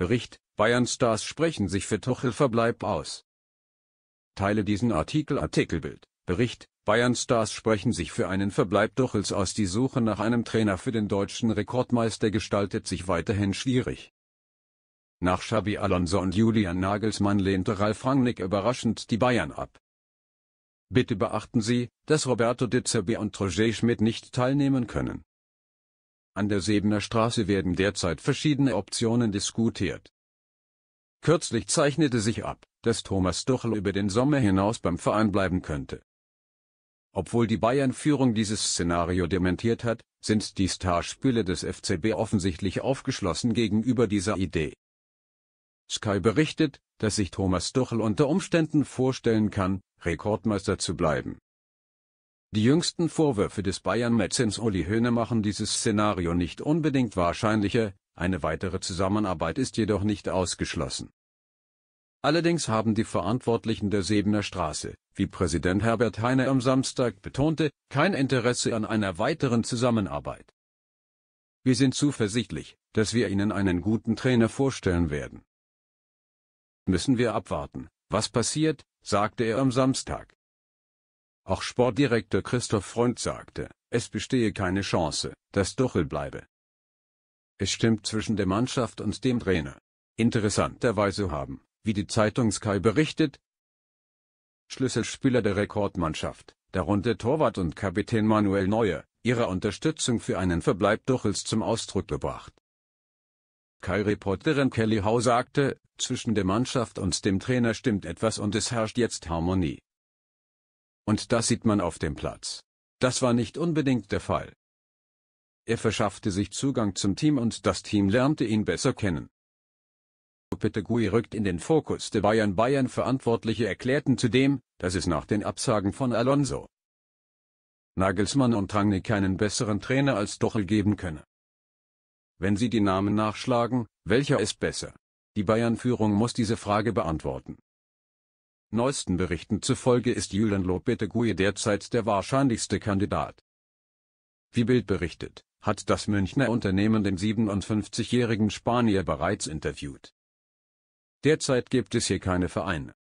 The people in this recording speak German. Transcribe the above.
Bericht, Bayern Stars sprechen sich für Tuchel Verbleib aus. Teile diesen Artikel Artikelbild, Bericht, Bayern Stars sprechen sich für einen Verbleib Tuchels aus. Die Suche nach einem Trainer für den deutschen Rekordmeister gestaltet sich weiterhin schwierig. Nach Xabi Alonso und Julian Nagelsmann lehnte Ralf Rangnick überraschend die Bayern ab. Bitte beachten Sie, dass Roberto De Zerbi und Roger Schmidt nicht teilnehmen können. An der Sebener Straße werden derzeit verschiedene Optionen diskutiert. Kürzlich zeichnete sich ab, dass Thomas Tuchel über den Sommer hinaus beim Verein bleiben könnte. Obwohl die Bayern-Führung dieses Szenario dementiert hat, sind die Starspieler des FCB offensichtlich aufgeschlossen gegenüber dieser Idee. Sky berichtet, dass sich Thomas Tuchel unter Umständen vorstellen kann, Rekordmeister zu bleiben. Die jüngsten Vorwürfe des Bayern-Mäzens Uli Höhne machen dieses Szenario nicht unbedingt wahrscheinlicher, eine weitere Zusammenarbeit ist jedoch nicht ausgeschlossen. Allerdings haben die Verantwortlichen der Sebener Straße, wie Präsident Herbert Heine am Samstag betonte, kein Interesse an einer weiteren Zusammenarbeit. Wir sind zuversichtlich, dass wir Ihnen einen guten Trainer vorstellen werden. Müssen wir abwarten, was passiert, sagte er am Samstag. Auch Sportdirektor Christoph Freund sagte, es bestehe keine Chance, dass Duchel bleibe. Es stimmt zwischen der Mannschaft und dem Trainer. Interessanterweise haben, wie die Zeitung Sky berichtet, Schlüsselspieler der Rekordmannschaft, darunter Torwart und Kapitän Manuel Neuer, ihre Unterstützung für einen Verbleib Duchels zum Ausdruck gebracht. kai reporterin Kelly Howe sagte, zwischen der Mannschaft und dem Trainer stimmt etwas und es herrscht jetzt Harmonie. Und das sieht man auf dem Platz. Das war nicht unbedingt der Fall. Er verschaffte sich Zugang zum Team und das Team lernte ihn besser kennen. Peter Gui rückt in den Fokus der Bayern. Bayern-Verantwortliche erklärten zudem, dass es nach den Absagen von Alonso, Nagelsmann und Rangnick keinen besseren Trainer als Dochel geben könne. Wenn Sie die Namen nachschlagen, welcher ist besser? Die Bayern-Führung muss diese Frage beantworten. Neuesten Berichten zufolge ist Julian Lopetegui derzeit der wahrscheinlichste Kandidat. Wie Bild berichtet, hat das Münchner Unternehmen den 57-jährigen Spanier bereits interviewt. Derzeit gibt es hier keine Vereine.